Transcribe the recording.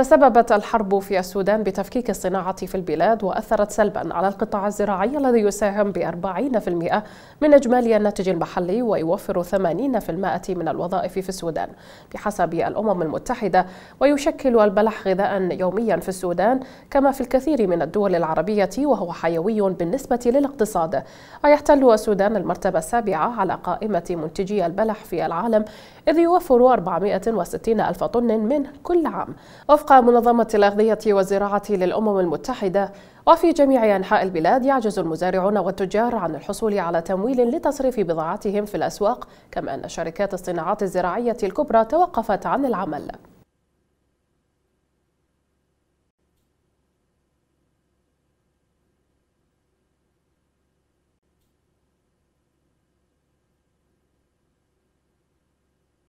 تسببت الحرب في السودان بتفكيك الصناعة في البلاد وأثرت سلبا على القطاع الزراعي الذي يساهم بأربعين في المئة من إجمالي الناتج المحلي ويوفر ثمانين في المائة من الوظائف في السودان بحسب الأمم المتحدة ويشكل البلح غذاء يوميا في السودان كما في الكثير من الدول العربية وهو حيوي بالنسبة للاقتصاد ويحتل السودان المرتبة السابعة على قائمة منتجي البلح في العالم إذ يوفر 460 ألف طن منه كل عام وفق وفق منظمة الأغذية والزراعة للأمم المتحدة وفي جميع أنحاء البلاد يعجز المزارعون والتجار عن الحصول على تمويل لتصريف بضاعتهم في الأسواق كما أن شركات الصناعات الزراعية الكبرى توقفت عن العمل